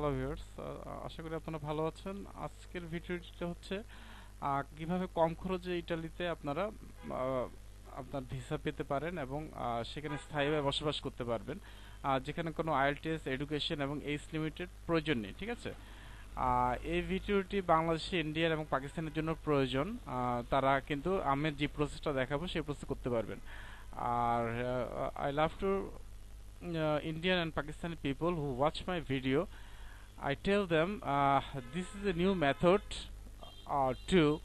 hello viewers আশা করি আপনারা ভালো আছেন আজকের ভিডিওটি হচ্ছে কিভাবে কম খরচে ইটালিতে আপনারা আপনার ভিসা পেতে পারেন এবং সেখানে স্থায়ীভাবে বসবাস করতে পারবেন যেখানে কোনো আইএলটিএস এডুকেশন এবং এইচ লিমিটেড প্রয়োজন নেই ঠিক আছে এই ভিডিওটি বাংলাদেশে ইন্ডিয়ার এবং পাকিস্তানের জন্য প্রয়োজন তারা কিন্তু আমি যে প্রসেসটা দেখাবো সেই প্রসেস করতে পারবেন আর I love to Indian and Pakistani people who watch my video I tell them uh, this is a new method uh, to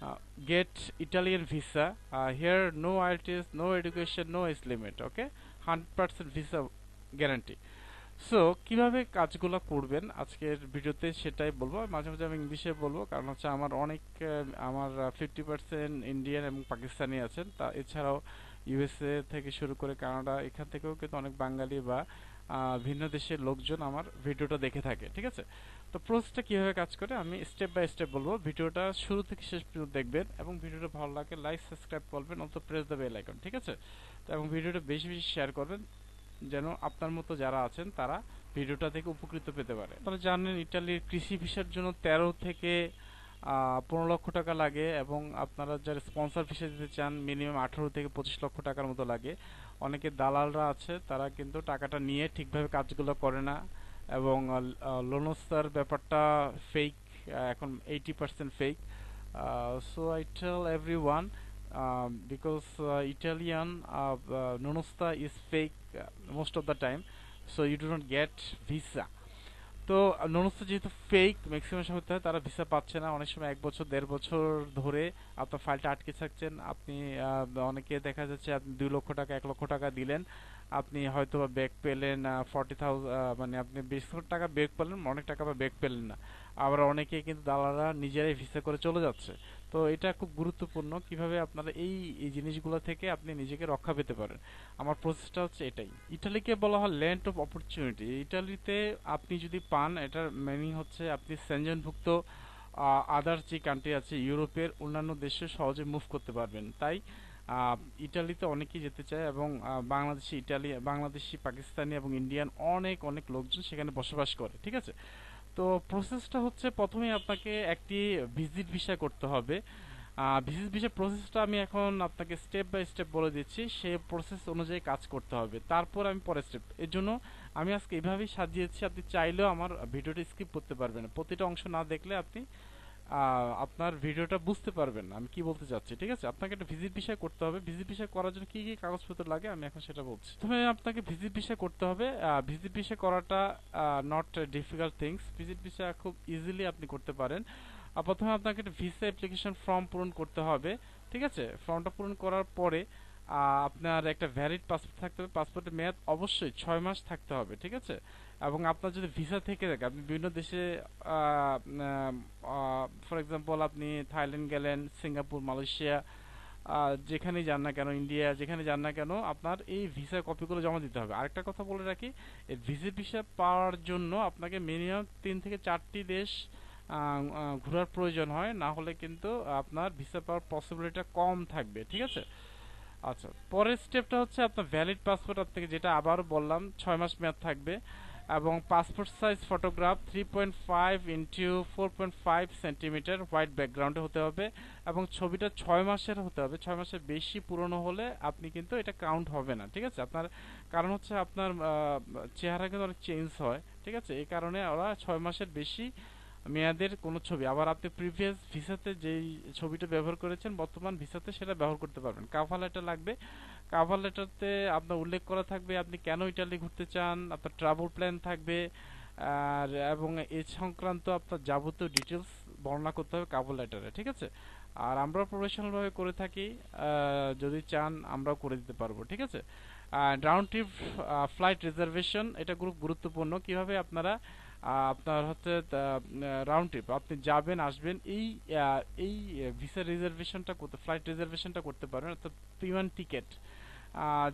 uh, get Italian visa uh, here no IELTS no education no age limit okay 100% visa guarantee so কিভাবে কাজগুলো করবেন আজকের ভিডিওতে সেটাই বলবো মাঝে মাঝে আমি ইংলিশে বলবো কারণ হচ্ছে আমার অনেক আমার ফিফটি পার্সেন্ট ইন্ডিয়ান এবং পাকিস্তানি আছেন তা এছাড়াও ইউএসএ থেকে শুরু করে কানাডা এখান থেকেও কিন্তু অনেক বাঙালি বা ভিন্ন দেশের লোকজন আমার ভিডিওটা দেখে থাকে ঠিক আছে তো প্রসেসটা কীভাবে কাজ করে আমি স্টেপ বাই স্টেপ বলবো ভিডিওটা শুরু থেকে শেষ পর্যন্ত দেখবেন এবং ভিডিওটা ভালো লাগে লাইক সাবস্ক্রাইব করবেন অন্তত প্রেস দ্য বেল আইকন ঠিক আছে তো এবং ভিডিওটা বেশি বেশি শেয়ার করবেন যেন আপনার মতো যারা আছেন তারা ভিডিওটা থেকে উপকৃত পেতে পারে আপনারা জানেন ইটালির কৃষি ভিসার জন্য তেরো থেকে পনেরো লক্ষ টাকা লাগে এবং আপনারা যারা স্পন্সর ভিসা দিতে চান মিনিমাম আঠেরো থেকে পঁচিশ লক্ষ টাকার মতো লাগে অনেকে দালালরা আছে তারা কিন্তু টাকাটা নিয়ে ঠিকভাবে কাজগুলো করে না এবং লোনস্তার ব্যাপারটা ফেক এখন eighty percent fake so I tell every one because Italian লোনস্তা is fake most of the time so you do not get visa তো ননস্থ যেহেতু ফেক ম্যাক্সিমাম হতে হয় তারা ভিসা পাচ্ছে না অনেক সময় এক বছর দেড় বছর ধরে আপনার ফাইলটা আটকে থাকছেন আপনি অনেকে দেখা যাচ্ছে আপনি দুই লক্ষ টাকা এক লক্ষ টাকা দিলেন আপনি হয়তো বা ব্যাক পেলেন ফর্টি থাউজেন্ড মানে আপনি বিশ লক্ষ টাকা ব্যাক পেলেন অনেক টাকা বা ব্যাক পেলেন না আবার অনেকে কিন্তু দালালরা নিজেরাই ভিসা করে চলে যাচ্ছে তো এটা খুব গুরুত্বপূর্ণ কিভাবে আপনারা এই এই জিনিসগুলো থেকে আপনি নিজেকে রক্ষা পেতে পারেন আমার প্রসেসটা হচ্ছে এটাই ইটালিকে বলা হয় ল্যান্ড অফ অপরচুনিটি ইটালিতে আপনি যদি পান এটার মিনিং হচ্ছে আপনি সেঞ্জনভুক্ত আদার যে কান্ট্রি আছে ইউরোপের অন্যান্য দেশে সহজে মুভ করতে পারবেন তাই ইটালিতে অনেকেই যেতে চায় এবং বাংলাদেশি ইটালি বাংলাদেশি পাকিস্তানি এবং ইন্ডিয়ান অনেক অনেক লোকজন সেখানে বসবাস করে ঠিক আছে তো প্রসেসটা হচ্ছে প্রথমে আপনাকে একটি ভিজিট ভিসা করতে হবে ভিজিট ভিসা প্রসেসটা আমি এখন আপনাকে স্টেপ বাই স্টেপ বলে দিচ্ছি সে প্রসেস অনুযায়ী কাজ করতে হবে তারপর আমি পরের স্টেপ এর জন্য আমি আজকে এভাবেই সাজিয়েছি আপনি চাইলেও আমার ভিডিওটি স্কিপ করতে পারবেন প্রতিটা অংশ না দেখলে আপনি আপনার ভিডিওটা বুঝতে পারবেন আমি কি বলতে চাচ্ছি ঠিক আছে আপনাকে একটা ভিজিট বিষয় করতে হবে ভিজিট বিষয় করার জন্য কি কি কাগজপত্র লাগে আমি এখন সেটা বলছি প্রথমে আপনাকে ভিজিট বিষয় করতে হবে ভিজিট বিষয় করাটা নট ডিফিকাল্ট থিংস ভিজিট বিষয় খুব ইজিলি আপনি করতে পারেন প্রথমে আপনাকে একটা ভিসা অ্যাপ্লিকেশন ফর্ম পূরণ করতে হবে ঠিক আছে ফর্মটা পূরণ করার পরে আপনার একটা ভ্যালিড পাসপোর্ট থাকতে হবে পাসপোর্টের মেয়াদ অবশ্যই ছয় মাস থাকতে হবে ঠিক আছে এবং আপনার যদি ভিসা থেকে থাকে আপনি বিভিন্ন দেশে ফর এক্সাম্পল আপনি থাইল্যান্ড গেলেন সিঙ্গাপুর মালয়েশিয়া যেখানেই যান না কেন ইন্ডিয়া যেখানে যান না কেন আপনার এই ভিসা কপিগুলো জমা দিতে হবে আরেকটা কথা বলে রাখি এই ভিসা ভিসা পাওয়ার জন্য আপনাকে মিনিমাম তিন থেকে চারটি দেশ ঘোরার প্রয়োজন হয় না হলে কিন্তু আপনার ভিসা পাওয়ার পসিবিলিটিটা কম থাকবে ঠিক আছে আচ্ছা পরের স্টেপটা হচ্ছে আপনার ভ্যালিড পাসপোর্ট থেকে যেটা আবারও বললাম ছয় মাস মেয়াদ থাকবে এবং passport size photograph three point five into four point five centimetre white ব্যাকগ্রাউন্ডে হতে হবে এবং ছবিটা ছয় মাসের হতে হবে ছয় মাসের বেশি পুরনো হলে আপনি কিন্তু এটা কাউন্ট হবে না ঠিক আছে আপনার কারণ হচ্ছে আপনার চেহারা কিন্তু অনেক চেঞ্জ হয় ঠিক আছে এই কারণে ওরা ছয় মাসের বেশি মেয়াদের কোনো ছবি আবার আপনি প্রিভিয়াস ভিসাতে যেই ছবিটা ব্যবহার করেছেন বর্তমান ভিসাতে সেটা ব্যবহার করতে পারবেন কাভার লেটার লাগবে কাভার লেটারতে আপনার উল্লেখ করা থাকবে আপনি কেন ইটালি ঘুরতে চান আপনার ট্রাভেল প্ল্যান থাকবে আর এবং এ সংক্রান্ত আপনার যাবতীয় ডিটেলস বর্ণনা করতে হবে কাভার লেটারে ঠিক আছে আর আমরা প্রফেশনালভাবে করে থাকি যদি চান আমরাও করে দিতে পারবো ঠিক আছে রাউন্ড ট্রিপ ফ্লাইট রিজার্ভেশন এটা গ্রুপ গুরুত্বপূর্ণ কিভাবে আপনারা আপনার হচ্ছে রাউন্ড ট্রিপ আপনি যাবেন আসবেন এই এই ভিসা রিজার্ভেশনটা করতে ফ্লাইট রিজার্ভেশনটা করতে পারবেন অর্থাৎ প্রিমান টিকিট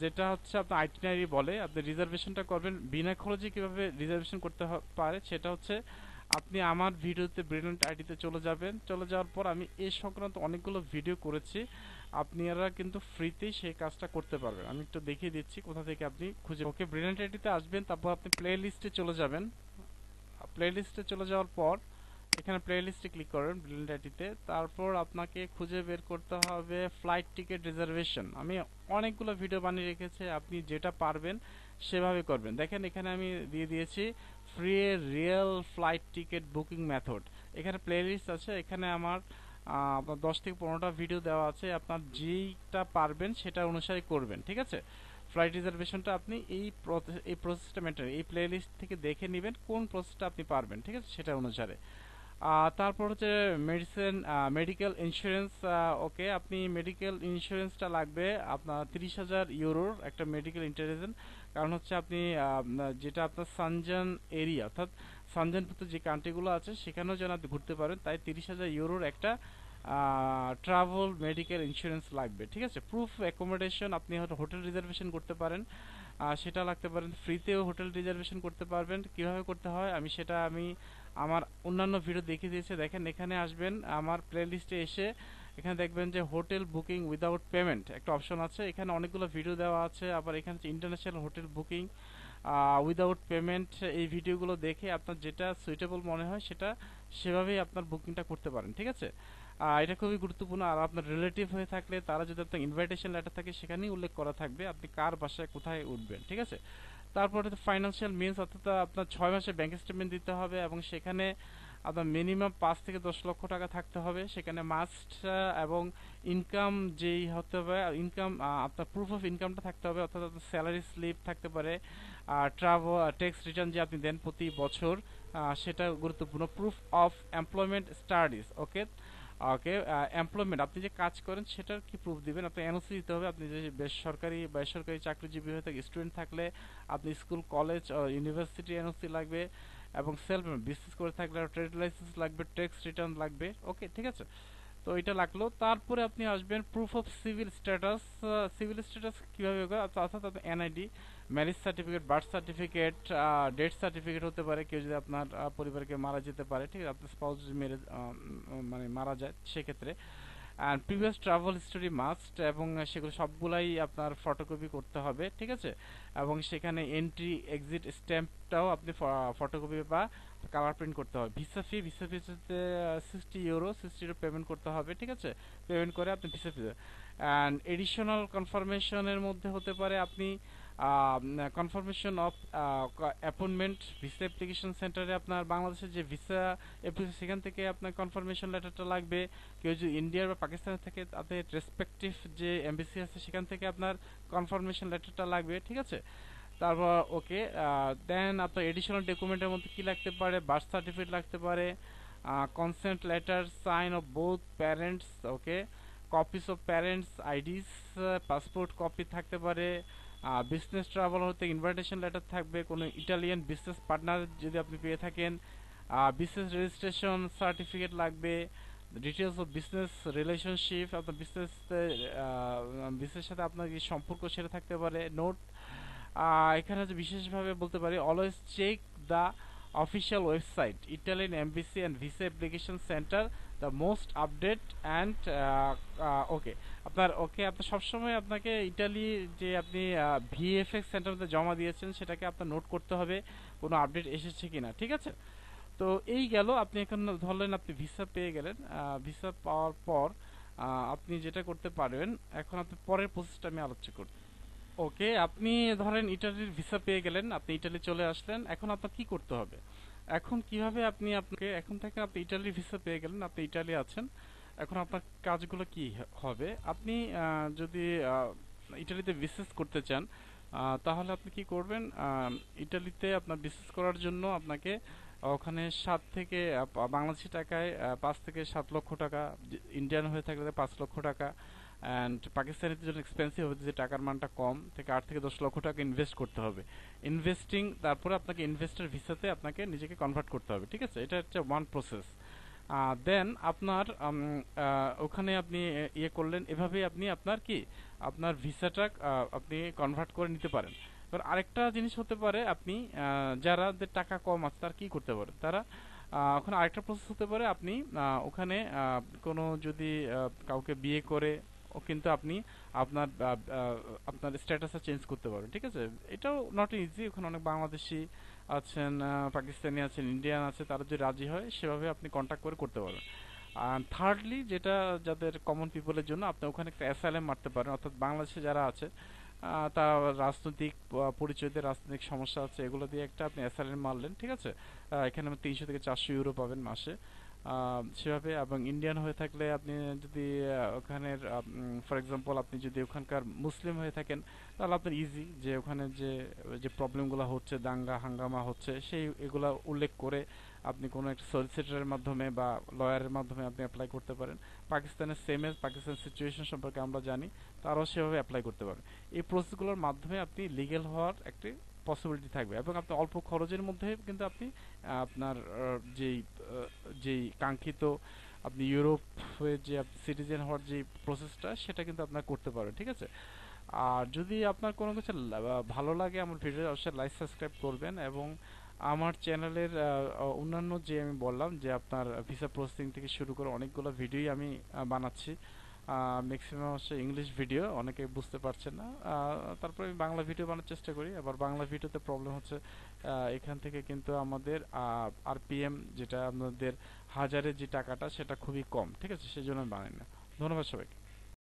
যেটা হচ্ছে আপনার আইটিনারি বলে আপনি রিজার্ভেশনটা করবেন বিনা খরচে কীভাবে রিজার্ভেশন করতে পারে সেটা হচ্ছে আপনি আমার ভিডিওতে ব্রিলিয়েন্ট আইডিতে চলে যাবেন চলে যাওয়ার পর আমি এ সংক্রান্ত অনেকগুলো ভিডিও করেছি আপনারা কিন্তু ফ্রিতেই সেই কাজটা করতে পারবেন আমি একটু দেখিয়ে দিচ্ছি কোথা থেকে আপনি খুঁজে ওকে ব্রিলিয়েন্ট আইডিতে আসবেন তারপর আপনি প্লে লিস্টে চলে যাবেন প্লেলিস্টে চলে যাওয়ার পর এখানে প্লেলিস্টে ক্লিক করেন ব্লিন্ড আইডিতে তারপর আপনাকে খুঁজে বের করতে হবে ফ্লাইট টিকিট রিজার্ভেশন আমি অনেকগুলো ভিডিও বানিয়ে রেখেছি আপনি যেটা পারবেন সেভাবে করবেন দেখেন এখানে আমি দিয়ে দিয়েছি free real flight ticket booking method এখানে প্লেলিস্ট আছে এখানে আমার দশ থেকে পনেরোটা ভিডিও দেওয়া আছে আপনার যেইটা পারবেন সেটা অনুসারে করবেন ঠিক আছে ফ্লাইট রিজার্ভেশনটা আপনি এই এই প্রসেসটা মেনটেন এই প্লেলিস্ট থেকে দেখে নেবেন কোন প্রসেসটা আপনি পারবেন ঠিক আছে সেটা অনুসারে তারপর হচ্ছে মেডিসিন মেডিকেল ইন্স্যুরেন্স ওকে আপনি মেডিকেল ইন্স্যুরেন্সটা লাগবে আপনার তিরিশ হাজার ইউরোর একটা মেডিকেল ইন্টারেজেন্ট কারণ হচ্ছে আপনি যেটা আপনার সানজান এরিয়া অর্থাৎ সানজানপুর যে কান্ট্রিগুলো আছে সেখানেও যেন আপনি ঘুরতে পারেন তাই তিরিশ হাজার ইউরোর একটা ট্রাভেল মেডিকেল ইন্স্যুরেন্স লাগবে ঠিক আছে প্রুফ অ্যাকোমোডেশন আপনি হয়তো হোটেল রিজার্ভেশন করতে পারেন সেটা লাগতে পারেন ফ্রিতেও হোটেল রিজার্ভেশন করতে পারবেন কিভাবে করতে হয় আমি সেটা আমি আমার অন্যান্য ভিডিও দেখিয়ে দিয়েছি দেখেন এখানে আসবেন আমার প্লেলিস্টে এসে এখানে দেখবেন যে হোটেল বুকিং উইদাউট পেমেন্ট একটা অপশন আছে এখানে অনেকগুলো ভিডিও দেওয়া আছে আবার এখানে international hotel booking without payment এই ভিডিওগুলো দেখে আপনার যেটা সুইটেবল মনে হয় সেটা সেভাবেই আপনার বুকিংটা করতে পারেন ঠিক আছে এটা খুবই গুরুত্বপূর্ণ আর আপনার রিলেটিভ হয়ে থাকলে তারা যদি আপনার ইনভাইটেশন লেটার থাকে সেখানেই উল্লেখ করা থাকবে আপনি কার বাসায় কোথায় উঠবেন ঠিক আছে তারপরে ফাইন্যান্সিয়াল মিনস অর্থাৎ আপনার ছয় মাসে ব্যাংক স্টেটমেন্ট দিতে হবে এবং সেখানে আপনার মিনিমাম পাঁচ থেকে দশ লক্ষ টাকা থাকতে হবে সেখানে মাস্ট এবং ইনকাম যেই হতে হবে ইনকাম আপনার প্রুফ অফ ইনকামটা থাকতে হবে অর্থাৎ আপনার স্যালারি স্লিপ থাকতে পারে আর ট্রাভেল ট্যাক্স রিটার্ন যে আপনি দেন প্রতি বছর সেটা গুরুত্বপূর্ণ proof of employment studies okay okay employment আপনি যে কাজ করেন সেটার কি প্রুফ দিবেন আপনি এনওসি দিতে হবে আপনি যদি বেসরকারি বেসরকারি চাকরিজীবী হয়ে থাকে স্টুডেন্ট থাকলে আপনি স্কুল কলেজ ইউনিভার্সিটি এনওসি লাগবে এবং সেলফ বিজনেস করে থাকলে ট্রেড লাইসেন্স লাগবে ট্যাক্স রিটার্ন লাগবে ওকে ঠিক আছে তো এটা লাগলো তারপরে আপনি আসবেন proof of civil status civil status কীভাবে অর্থাৎ আপনার NID marriage certificate birth certificate death certificate হতে পারে কেউ যদি আপনার পরিবারকে মারা যেতে পারে ঠিক আছে আপনার স্পাউস যদি মেরে মানে মারা যায় সেক্ষেত্রে আর প্রিভিয়াস ট্রাভেল হিস্টোরি মাস্ট এবং সেগুলো সবগুলাই আপনার ফটোকপি করতে হবে ঠিক আছে এবং সেখানে এন্ট্রি এক্সিট স্ট্যাম্পটাও আপনি ফটোকপি বা কালার প্রিন্ট করতে হবে ভিসা ফি ভিসা ফি হচ্ছে sixty euro sixty euro payment করতে হবে ঠিক আছে পেমেন্ট করে আপনি ভিসা ফি অ্যান্ড এডিশনাল কনফার্মেশনের মধ্যে হতে পারে আপনি confirmation of appointment visa application সেন্টারে আপনার বাংলাদেশের যে ভিসা অ্যাপ্লিকেশন সেখান থেকে আপনার কনফার্মেশন লেটারটা লাগবে কেউ যদি ইন্ডিয়ার বা পাকিস্তানে থাকে তাদের রেসপেক্টিভ যে এমবিসি আছে সেখান থেকে আপনার কনফার্মেশন লেটারটা লাগবে ঠিক আছে তারপর ওকে দেন আপনার এডিশনাল ডকুমেন্টের মধ্যে কী লাগতে পারে বার্থ সার্টিফিকেট লাগতে পারে consent letter sign of both parents okay copies of parents IDs passport copy থাকতে পারে বিজনেস ট্রাভেল হতে ইনভাইটেশন লেটার থাকবে কোনো ইটালিয়ান বিজনেস পার্টনার যদি আপনি পেয়ে থাকেন বিজনেস রেজিস্ট্রেশন সার্টিফিকেট লাগবে ডিটেলস অফ বিজনেস রিলেশনশিপ আপনার বিজনেস বিজনেসের সাথে আপনার কি সম্পর্ক সেটা থাকতে পারে নোট এখানে বিশেষভাবে বলতে পারি always check the official website Italian embassy and visa application centre the most update and okay আপনার ওকে আপনার সবসময় আপনাকে ইটালি যে আপনি ভিএফএক্স সেন্টারতে জমা দিয়েছেন সেটাকে আপনার নোট করতে হবে কোনো আপডেট এসেছে কি না ঠিক আছে তো এই গেল আপনি এখন ধরলেন আপনি ভিসা পেয়ে গেলেন ভিসা পাওয়ার পর আপনি যেটা করতে পারবেন এখন আপনি পরের প্রসেসটা আমি আলোচনা করছি ওকে আপনি ধরেন ইটালির ভিসা পেয়ে গেলেন আপনি ইটালি চলে আসলেন এখন আপনার কি করতে হবে এখন কিভাবে আপনি আপনাকে এখন থেকে আপনি ইটালির ভিসা পেয়ে গেলেন আপনি ইটালি আছেন এখন আপনার কাজগুলো কি হবে আপনি যদি ইটালিতে বিসনেস করতে চান তাহলে আপনি কি করবেন ইটালিতে আপনার বিসনেস করার জন্য আপনাকে ওখানে সাত থেকে বাংলাদেশি টাকায় পাঁচ থেকে সাত লক্ষ টাকা ইন্ডিয়ান হয়ে থাকলে পাঁচ লক্ষ টাকা অ্যান্ড পাকিস্তানের জন্য এক্সপেন্সিভ হবে যে টাকার মানটা কম থেকে আট থেকে দশ লক্ষ টাকা ইনভেস্ট করতে হবে ইনভেস্টিং তারপরে আপনাকে ইনভেস্টার ভিসাতে আপনাকে নিজেকে কনভার্ট করতে হবে ঠিক আছে এটা হচ্ছে ওয়ান প্রসেস দেন আপনার ওখানে আপনি ইয়ে করলেন এভাবে আপনি আপনার কি আপনার ভিসাটা আপনি কনভার্ট করে নিতে পারেন এবার আরেকটা জিনিস হতে পারে আপনি যারা টাকা কম আছে তার কী করতে পারে তারা ওখানে আরেকটা প্রসেস হতে পারে আপনি ওখানে কোনো যদি কাউকে বিয়ে করে কিন্তু আপনি আপনার আপনার স্ট্যাটাসটা চেঞ্জ করতে পারবেন ঠিক আছে এটাও নট ইজি ওখানে অনেক বাংলাদেশি আছেন পাকিস্তানি আছেন ইন্ডিয়ান আছে তারা যদি রাজি হয় সেভাবে আপনি কন্ট্যাক্ট করে করতে পারবেন থার্ডলি যেটা যাদের কমন পিপলের জন্য আপনি ওখানে একটা অ্যাসাইলেম মারতে পারেন অর্থাৎ বাংলাদেশে যারা আছে তার রাজনৈতিক পরিচয়তে রাজনৈতিক সমস্যা আছে এগুলো দিয়ে একটা আপনি অ্যাসাইলেন্ট মারলেন ঠিক আছে এখানে তিনশো থেকে চারশো ইউরো পাবেন মাসে সেভাবে এবং ইন্ডিয়ান হয়ে থাকলে আপনি যদি ওখানের ফর এক্সাম্পল আপনি যদি ওখানকার মুসলিম হয়ে থাকেন তাহলে আপনার ইজি যে ওখানে যে যে প্রবলেমগুলো হচ্ছে দাঙ্গা হাঙ্গামা হচ্ছে সেই এগুলো উল্লেখ করে আপনি কোনো একটা সলিসিটারের মাধ্যমে বা লয়ারের মাধ্যমে আপনি অ্যাপ্লাই করতে পারেন পাকিস্তানের সেম এজ পাকিস্তান সিচুয়েশন সম্পর্কে আমরা জানি তারাও সেভাবে অ্যাপ্লাই করতে পারেন এই প্রসেসগুলোর মাধ্যমে আপনি লিগেল হওয়ার একটি পসিবিলিটি থাকবে এবং আপনি অল্প খরচের মধ্যে কিন্তু আপনি আপনার যেই যেই কাঙ্ক্ষিত আপনি ইউরোপে যে সিটিজেন হওয়ার যে প্রসেসটা সেটা কিন্তু আপনার করতে পারবেন ঠিক আছে আর যদি আপনার কোনো কিছু ভালো লাগে আমার ভিডিও অবশ্যই লাইক সাবস্ক্রাইব করবেন এবং আমার চ্যানেলের অন্যান্য যে আমি বললাম যে আপনার ভিসা প্রসেসিং থেকে শুরু করে অনেকগুলো ভিডিওই আমি বানাচ্ছি ম্যাক্সিমাম হচ্ছে ইংলিশ ভিডিও অনেকে বুঝতে পারছে না তারপরে আমি বাংলা ভিডিও বানানোর চেষ্টা করি আবার বাংলা ভিডিওতে প্রবলেম হচ্ছে এখান থেকে কিন্তু আমাদের আরপিএম যেটা আমাদের হাজারে যে টাকাটা সেটা খুবই কম ঠিক আছে সেই জন্য আমি বানাই না ধন্যবাদ সবাইকে